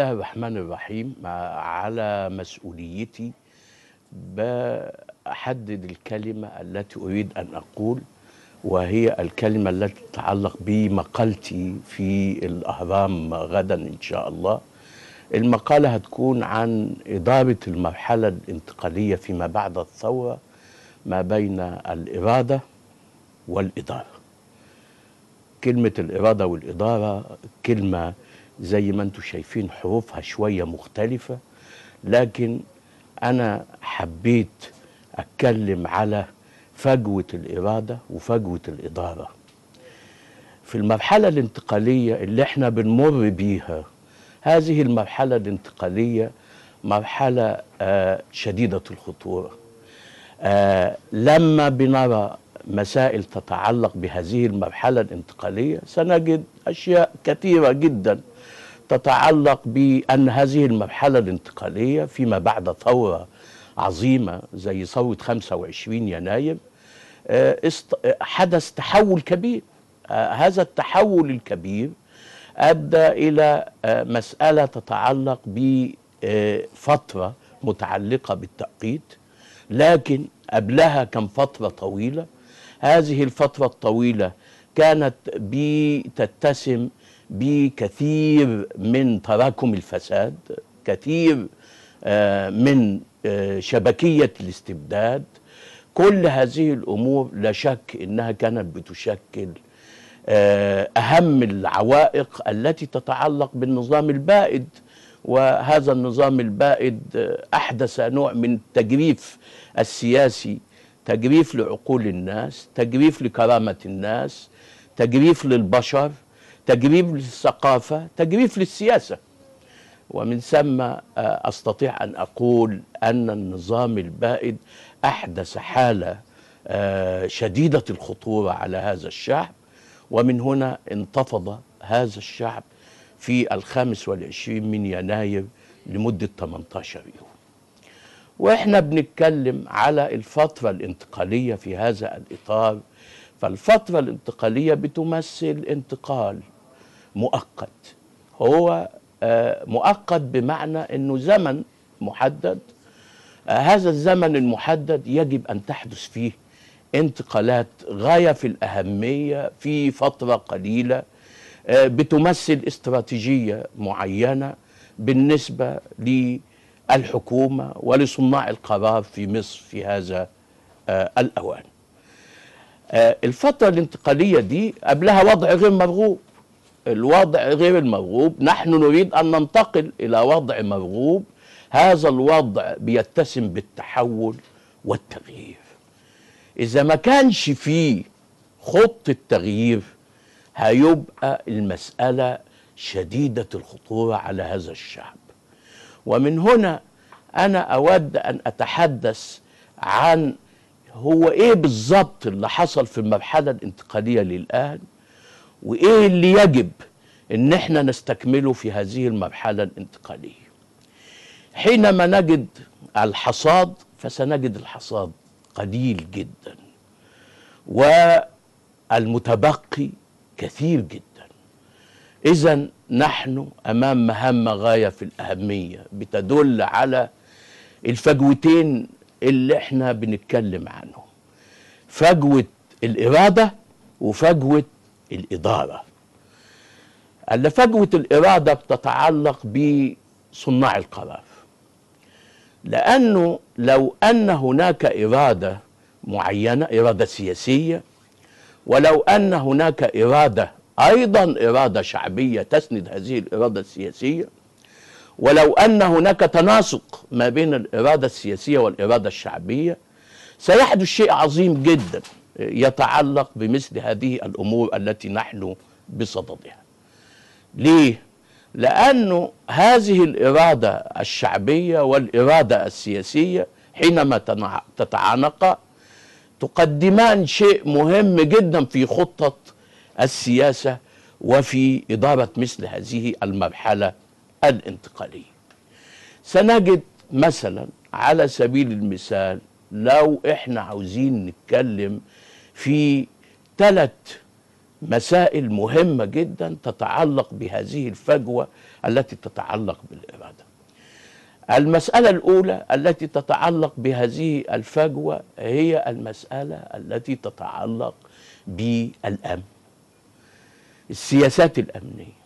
الله الرحمن الرحيم آه، على مسؤوليتي بحدد الكلمة التي أريد أن أقول وهي الكلمة التي تتعلق بمقالتي في الأهرام غدا إن شاء الله المقالة هتكون عن إدارة المرحلة الانتقالية فيما بعد الثورة ما بين الإرادة والإدارة كلمة الإرادة والإدارة كلمة زي ما انتم شايفين حروفها شوية مختلفة لكن أنا حبيت أتكلم على فجوة الإرادة وفجوة الإدارة في المرحلة الانتقالية اللي احنا بنمر بيها هذه المرحلة الانتقالية مرحلة آه، شديدة الخطورة آه، لما بنرى مسائل تتعلق بهذه المرحلة الانتقالية سنجد أشياء كثيرة جدا تتعلق بأن هذه المرحلة الانتقالية فيما بعد ثورة عظيمة زي ثورة 25 يناير آه، آه، حدث تحول كبير آه، هذا التحول الكبير أدى إلى مسألة تتعلق بفترة متعلقة بالتوقيت لكن قبلها كان فترة طويلة هذه الفترة الطويلة كانت بتتسم تتسم بكثير من تراكم الفساد كثير آه، من آه، شبكية الاستبداد كل هذه الأمور لا شك أنها كانت بتشكل آه، أهم العوائق التي تتعلق بالنظام البائد وهذا النظام البائد أحدث نوع من التجريف السياسي تجريف لعقول الناس تجريف لكرامة الناس تجريف للبشر تجريف للثقافة تجريف للسياسة ومن ثم آه، أستطيع أن أقول أن النظام البائد أحدث حالة آه، شديدة الخطورة على هذا الشعب ومن هنا انتفض هذا الشعب في الخامس والعشرين من يناير لمدة 18 يوم واحنا بنتكلم على الفترة الانتقالية في هذا الإطار فالفترة الانتقالية بتمثل انتقال مؤقت هو آه، مؤقت بمعنى أنه زمن محدد آه، هذا الزمن المحدد يجب أن تحدث فيه انتقالات غاية في الأهمية في فترة قليلة آه، بتمثل استراتيجية معينة بالنسبة لي الحكومة ولصناع القرار في مصر في هذا آه، الأوان آه، الفترة الانتقالية دي قبلها وضع غير مرغوب الوضع غير المرغوب نحن نريد أن ننتقل إلى وضع مرغوب هذا الوضع بيتسم بالتحول والتغيير إذا ما كانش فيه خط التغيير هيبقى المسألة شديدة الخطورة على هذا الشعب ومن هنا أنا أود أن أتحدث عن هو إيه بالظبط اللي حصل في المرحلة الانتقالية للآن وإيه اللي يجب إن إحنا نستكمله في هذه المرحلة الانتقالية حينما نجد الحصاد فسنجد الحصاد قليل جدا والمتبقي كثير جدا إذا نحن أمام مهمة غاية في الأهمية بتدل على الفجوتين اللي احنا بنتكلم عنهم فجوة الإرادة وفجوة الإدارة ألا فجوة الإرادة بتتعلق بصناع القرار لأنه لو أن هناك إرادة معينة إرادة سياسية ولو أن هناك إرادة أيضا إرادة شعبية تسند هذه الإرادة السياسية ولو أن هناك تناسق ما بين الإرادة السياسية والإرادة الشعبية سيحدث شيء عظيم جدا يتعلق بمثل هذه الأمور التي نحن بصددها ليه؟ لأنه هذه الإرادة الشعبية والإرادة السياسية حينما تتعانقا تقدمان شيء مهم جدا في خطة السياسة وفي إدارة مثل هذه المرحلة الانتقالية سنجد مثلا على سبيل المثال لو احنا عاوزين نتكلم في ثلاث مسائل مهمة جدا تتعلق بهذه الفجوة التي تتعلق بالإرادة المسألة الأولى التي تتعلق بهذه الفجوة هي المسألة التي تتعلق بالأمن السياسات الأمنية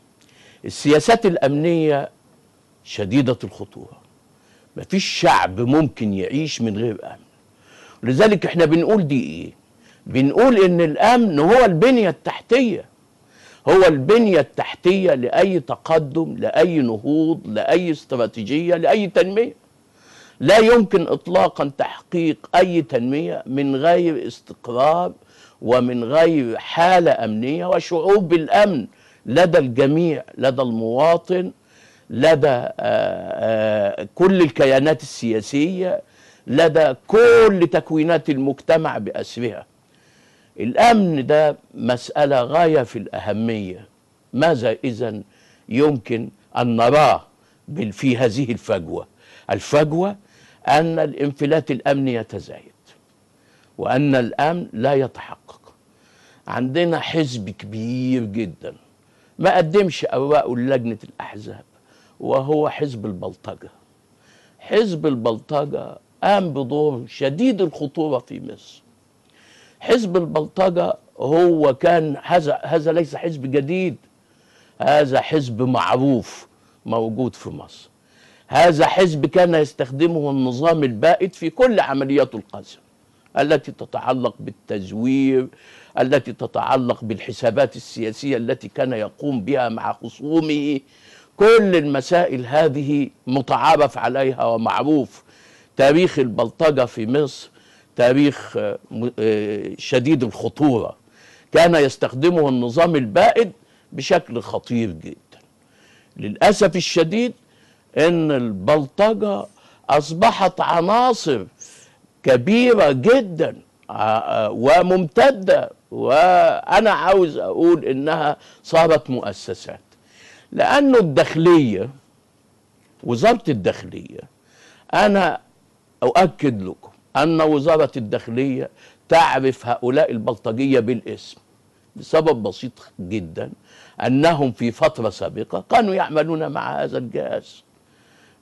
السياسات الأمنية شديدة الخطورة مفيش شعب ممكن يعيش من غير أمن لذلك احنا بنقول دي ايه بنقول ان الأمن هو البنية التحتية هو البنية التحتية لأي تقدم لأي نهوض لأي استراتيجية لأي تنمية لا يمكن إطلاقا تحقيق أي تنمية من غير استقرار ومن غير حالة أمنية وشعور بالأمن لدى الجميع لدى المواطن لدى آآ آه، آآ آه، كل الكيانات السياسية لدى كل تكوينات المجتمع بأسرها الأمن ده مسألة غاية في الأهمية ماذا إذا يمكن أن نراه في هذه الفجوة الفجوة أن الانفلات الأمني يتزايد وأن الأمن لا يتحقق عندنا حزب كبير جدا ما قدمش أوراقه للجنة الأحزاب وهو حزب البلطجة حزب البلطجة قام بدور شديد الخطورة في مصر حزب البلطجة هو كان هذا هذا ليس حزب جديد هذا حزب معروف موجود في مصر هذا حزب كان يستخدمه النظام البائد في كل عملياته القذرة التي تتعلق بالتزوير التي تتعلق بالحسابات السياسية التي كان يقوم بها مع خصومه كل المسائل هذه متعارف عليها ومعروف تاريخ البلطجة في مصر تاريخ آه، شديد الخطورة كان يستخدمه النظام البائد بشكل خطير جدا للأسف الشديد أن البلطجة أصبحت عناصر كبيرة جدا آه، آه، وممتدة وأنا عاوز أقول إنها صارت مؤسسات لأنه الداخلية وزارة الداخلية أنا أؤكد لكم أن وزارة الداخلية تعرف هؤلاء البلطجية بالاسم لسبب بسيط جدا أنهم في فترة سابقة كانوا يعملون مع هذا الجهاز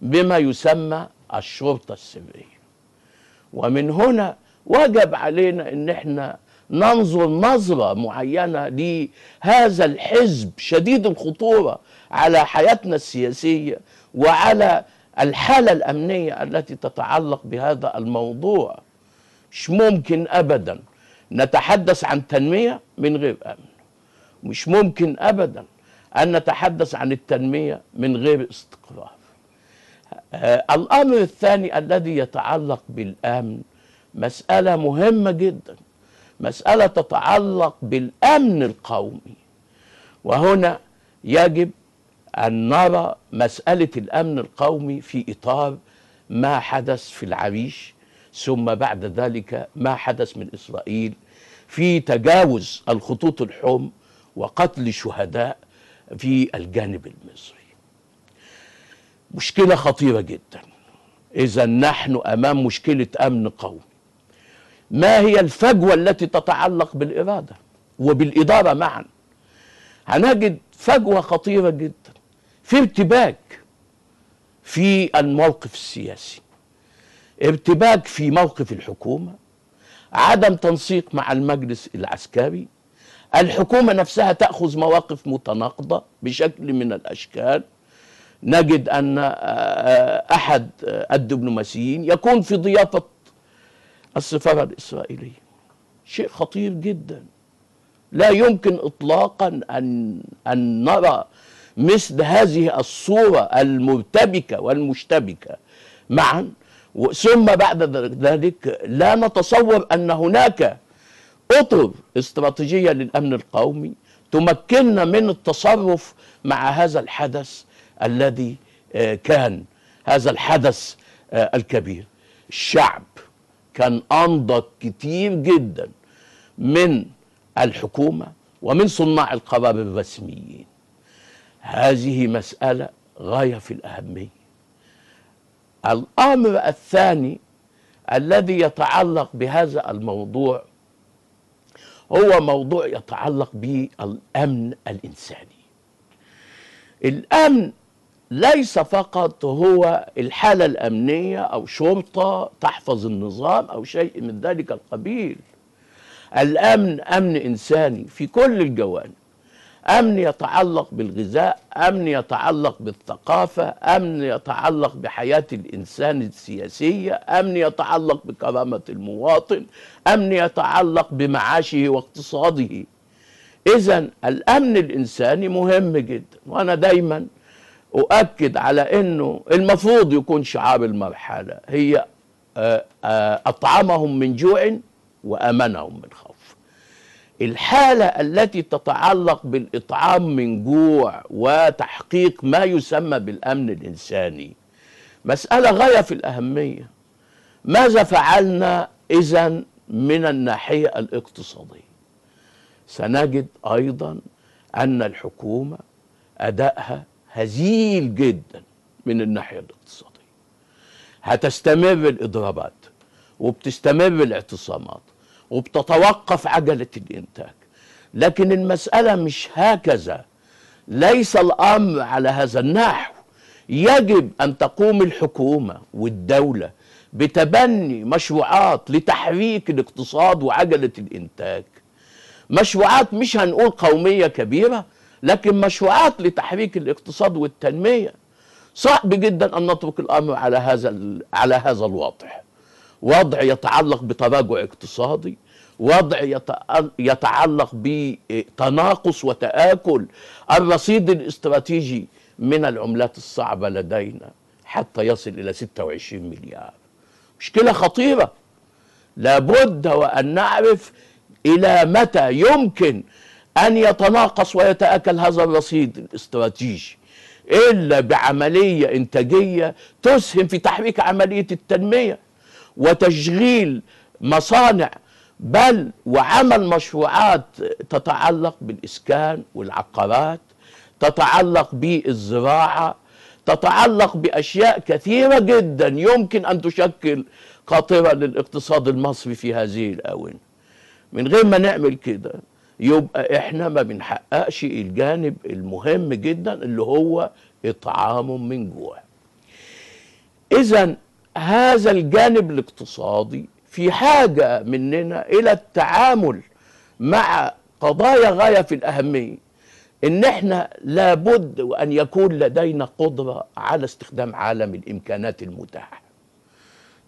بما يسمى الشرطة السرية ومن هنا وجب علينا ان احنا ننظر نظرة معينة لهذا الحزب شديد الخطورة على حياتنا السياسية وعلى الحالة الأمنية التي تتعلق بهذا الموضوع مش ممكن أبدا نتحدث عن تنمية من غير أمن مش ممكن أبدا أن نتحدث عن التنمية من غير استقرار آه، الأمر الثاني الذي يتعلق بالأمن مسألة مهمة جدا مسألة تتعلق بالأمن القومي وهنا يجب أن نرى مسألة الأمن القومي في إطار ما حدث في العريش ثم بعد ذلك ما حدث من إسرائيل في تجاوز الخطوط الحمر وقتل شهداء في الجانب المصري مشكلة خطيرة جدا إذا نحن أمام مشكلة أمن قومي ما هي الفجوة التي تتعلق بالإرادة وبالإدارة معا هنجد فجوة خطيرة جدا في ارتباك في الموقف السياسي ارتباك في موقف الحكومة عدم تنسيق مع المجلس العسكري الحكومة نفسها تأخذ مواقف متناقضة بشكل من الأشكال نجد أن آه، آه، أحد الدبلوماسيين آه، يكون في ضيافة السفارة الإسرائيلية شيء خطير جدا لا يمكن إطلاقا أن, أن نرى مثل هذه الصورة المرتبكة والمشتبكة معا ثم بعد ذلك لا نتصور أن هناك أطر استراتيجية للأمن القومي تمكننا من التصرف مع هذا الحدث الذي آه، كان هذا الحدث آه، الكبير الشعب كان انضج كتير جدا من الحكومه ومن صناع القرار الرسميين هذه مساله غايه في الاهميه الامر الثاني الذي يتعلق بهذا الموضوع هو موضوع يتعلق بالامن الانساني الامن ليس فقط هو الحالة الأمنية أو شرطة تحفظ النظام أو شيء من ذلك القبيل الأمن أمن إنساني في كل الجوانب أمن يتعلق بالغذاء أمن يتعلق بالثقافة أمن يتعلق بحياة الإنسان السياسية أمن يتعلق بكرامة المواطن أمن يتعلق بمعاشه واقتصاده إذا الأمن الإنساني مهم جدا وأنا دايماً أؤكد على أنه المفروض يكون شعار المرحلة هي آه، آه، أطعمهم من جوع وأمنهم من خوف الحالة التي تتعلق بالإطعام من جوع وتحقيق ما يسمى بالأمن الإنساني مسألة غاية في الأهمية ماذا فعلنا إذا من الناحية الاقتصادية سنجد أيضا أن الحكومة أدائها هزيل جدا من الناحية الاقتصادية هتستمر الإضرابات وبتستمر الاعتصامات وبتتوقف عجلة الإنتاج لكن المسألة مش هكذا ليس الأمر على هذا النحو يجب أن تقوم الحكومة والدولة بتبني مشروعات لتحريك الاقتصاد وعجلة الإنتاج مشروعات مش هنقول قومية كبيرة لكن مشروعات لتحريك الاقتصاد والتنميه صعب جدا ان نترك الامر على هذا على هذا الوضع وضع يتعلق بتراجع اقتصادي وضع يتعلق بتناقص وتآكل الرصيد الاستراتيجي من العملات الصعبة لدينا حتى يصل إلى 26 مليار مشكلة خطيرة لابد وأن نعرف إلى متى يمكن أن يتناقص ويتآكل هذا الرصيد الاستراتيجي إلا بعملية إنتاجية تسهم في تحريك عملية التنمية وتشغيل مصانع بل وعمل مشروعات تتعلق بالإسكان والعقارات تتعلق بالزراعة تتعلق بأشياء كثيرة جدا يمكن أن تشكل قاطرة للاقتصاد المصري في هذه الآونة من غير ما نعمل كده يبقى احنا ما بنحققش الجانب المهم جدا اللي هو اطعامهم من جوع اذا هذا الجانب الاقتصادي في حاجه مننا الى التعامل مع قضايا غايه في الاهميه ان احنا لابد وان يكون لدينا قدره على استخدام عالم الامكانات المتاحه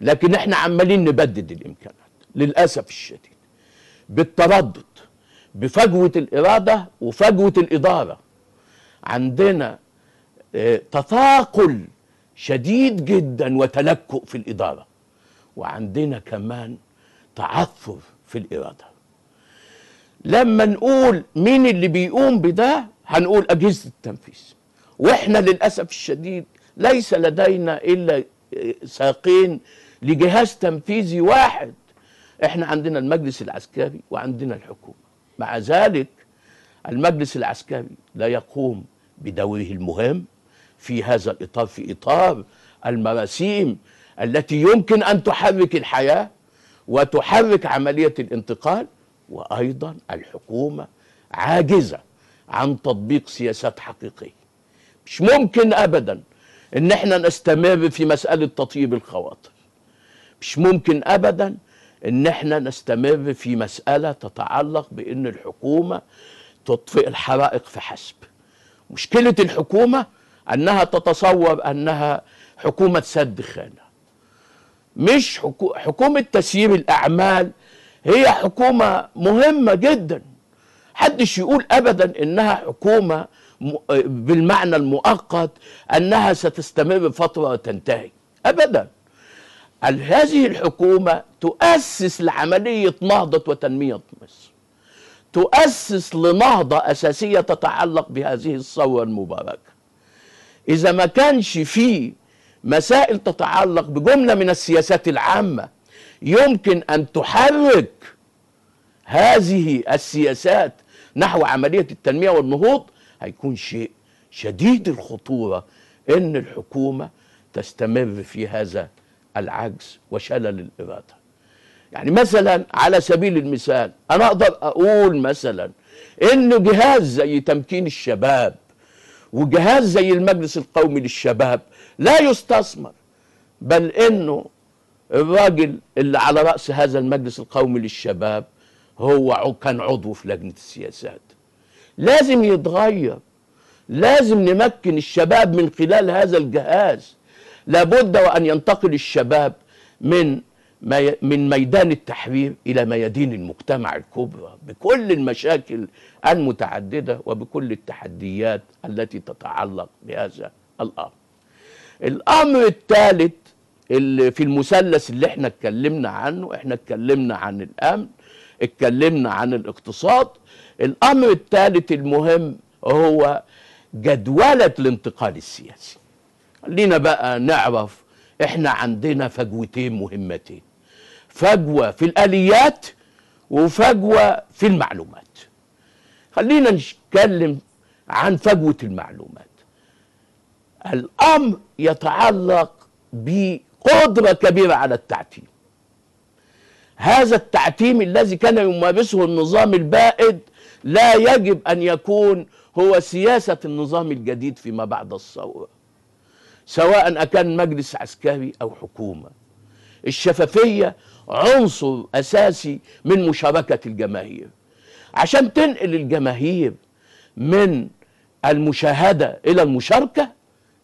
لكن احنا عمالين نبدد الامكانات للاسف الشديد بالتردد بفجوة الإرادة وفجوة الإدارة عندنا آه، تثاقل شديد جدا وتلكؤ في الإدارة وعندنا كمان تعثر في الإرادة لما نقول مين اللي بيقوم بده هنقول أجهزة التنفيذ وإحنا للأسف الشديد ليس لدينا إلا آه، ساقين لجهاز تنفيذي واحد إحنا عندنا المجلس العسكري وعندنا الحكومة مع ذلك المجلس العسكري لا يقوم بدوره المهم في هذا الإطار في إطار المراسيم التي يمكن أن تحرك الحياة وتحرك عملية الانتقال وأيضا الحكومة عاجزة عن تطبيق سياسات حقيقية مش ممكن أبدا إن احنا نستمر في مسألة تطيب الخواطر مش ممكن أبدا ان احنا نستمر في مساله تتعلق بان الحكومه تطفئ الحرائق فحسب مشكله الحكومه انها تتصور انها حكومه سد خانه مش حكومه تسيير الاعمال هي حكومه مهمه جدا حدش يقول ابدا انها حكومه بالمعنى المؤقت انها ستستمر فتره وتنتهي ابدا هذه الحكومه تؤسس لعملية نهضة وتنمية مصر تؤسس لنهضة أساسية تتعلق بهذه الثورة المباركة إذا ما كانش فيه مسائل تتعلق بجملة من السياسات العامة يمكن أن تحرك هذه السياسات نحو عملية التنمية والنهوض هيكون شيء شديد الخطورة إن الحكومة تستمر في هذا العجز وشلل الإرادة يعني مثلا على سبيل المثال انا اقدر اقول مثلا ان جهاز زي تمكين الشباب وجهاز زي المجلس القومي للشباب لا يستثمر بل انه الراجل اللي على راس هذا المجلس القومي للشباب هو كان عضو في لجنه السياسات لازم يتغير لازم نمكن الشباب من خلال هذا الجهاز لابد وان ينتقل الشباب من من ميدان التحرير إلى ميادين المجتمع الكبرى بكل المشاكل المتعددة وبكل التحديات التي تتعلق بهذا الأمر الأمر الثالث اللي في المثلث اللي احنا اتكلمنا عنه احنا اتكلمنا عن الأمن اتكلمنا عن الاقتصاد الأمر الثالث المهم هو جدولة الانتقال السياسي خلينا بقى نعرف احنا عندنا فجوتين مهمتين فجوة في الآليات وفجوة في المعلومات خلينا نتكلم عن فجوة المعلومات الأمر يتعلق بقدرة كبيرة على التعتيم هذا التعتيم الذي كان يمارسه النظام البائد لا يجب أن يكون هو سياسة النظام الجديد فيما بعد الثورة سواء أكان مجلس عسكري أو حكومة الشفافية عنصر اساسي من مشاركه الجماهير عشان تنقل الجماهير من المشاهده الى المشاركه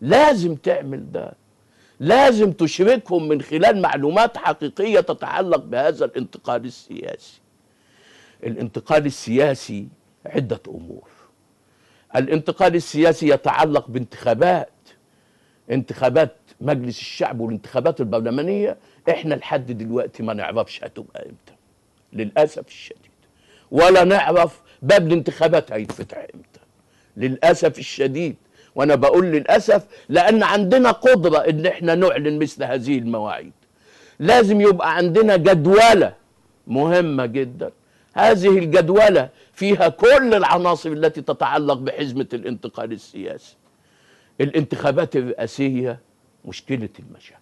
لازم تعمل ده لازم تشركهم من خلال معلومات حقيقيه تتعلق بهذا الانتقال السياسي الانتقال السياسي عده امور الانتقال السياسي يتعلق بانتخابات انتخابات مجلس الشعب والانتخابات البرلمانيه احنا لحد دلوقتي ما نعرفش هتبقى امتى للاسف الشديد ولا نعرف باب الانتخابات هيتفتح امتى للاسف الشديد وانا بقول للاسف لان عندنا قدره ان احنا نعلن مثل هذه المواعيد لازم يبقى عندنا جدوله مهمه جدا هذه الجدوله فيها كل العناصر التي تتعلق بحزمه الانتقال السياسي الانتخابات الرئاسيه مشكله المشاكل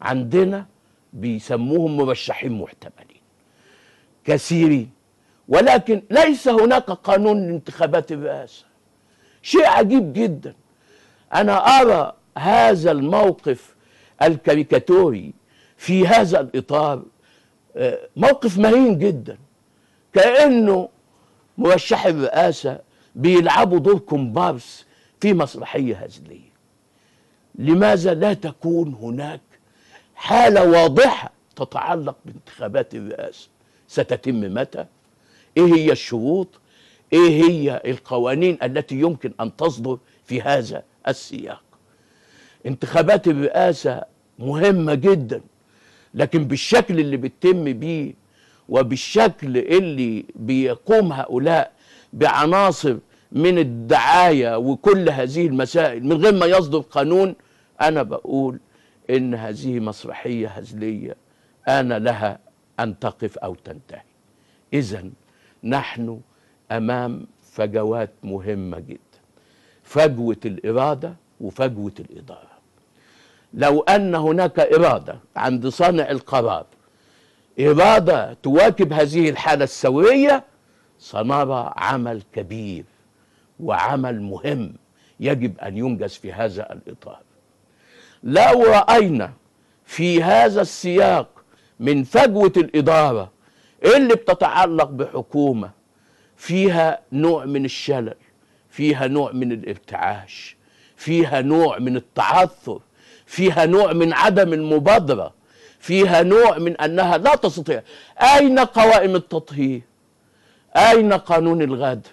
عندنا بيسموهم مرشحين محتملين كثيرين ولكن ليس هناك قانون لانتخابات الرئاسه شيء عجيب جدا انا ارى هذا الموقف الكاريكاتوري في هذا الاطار آه، موقف مهين جدا كانه مرشح الرئاسه بيلعبوا دور كومبارس في مسرحيه هزليه لماذا لا تكون هناك حالة واضحة تتعلق بانتخابات الرئاسة ستتم متى ايه هي الشروط ايه هي القوانين التي يمكن ان تصدر في هذا السياق انتخابات الرئاسة مهمة جدا لكن بالشكل اللي بتتم بيه وبالشكل اللي بيقوم هؤلاء بعناصر من الدعاية وكل هذه المسائل من غير ما يصدر قانون أنا بقول إن هذه مسرحية هزلية أنا لها أن تقف أو تنتهي إذا نحن أمام فجوات مهمة جدا فجوة الإرادة وفجوة الإدارة لو أن هناك إرادة عند صانع القرار إرادة تواكب هذه الحالة السورية سنرى عمل كبير وعمل مهم يجب ان ينجز في هذا الاطار لو راينا في هذا السياق من فجوه الاداره اللي بتتعلق بحكومه فيها نوع من الشلل فيها نوع من الارتعاش فيها نوع من التعثر فيها نوع من عدم المبادره فيها نوع من انها لا تستطيع اين قوائم التطهير اين قانون الغدر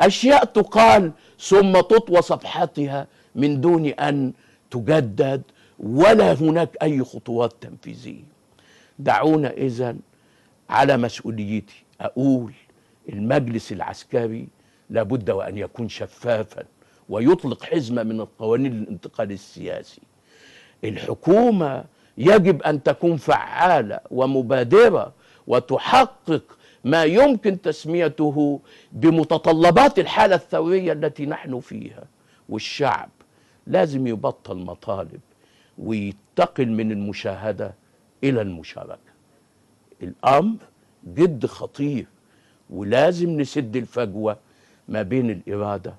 أشياء تقال ثم تطوى صفحتها من دون أن تجدد ولا هناك أي خطوات تنفيذية دعونا إذا على مسؤوليتي أقول المجلس العسكري لابد وأن يكون شفافا ويطلق حزمة من قوانين الانتقال السياسي الحكومة يجب أن تكون فعالة ومبادرة وتحقق ما يمكن تسميته بمتطلبات الحالة الثورية التي نحن فيها والشعب لازم يبطل مطالب ويتقل من المشاهدة إلى المشاركة الأمر جد خطير ولازم نسد الفجوة ما بين الإرادة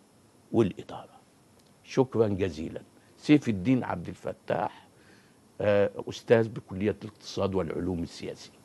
والإدارة شكرا جزيلا سيف الدين عبد الفتاح آه، أستاذ بكلية الاقتصاد والعلوم السياسية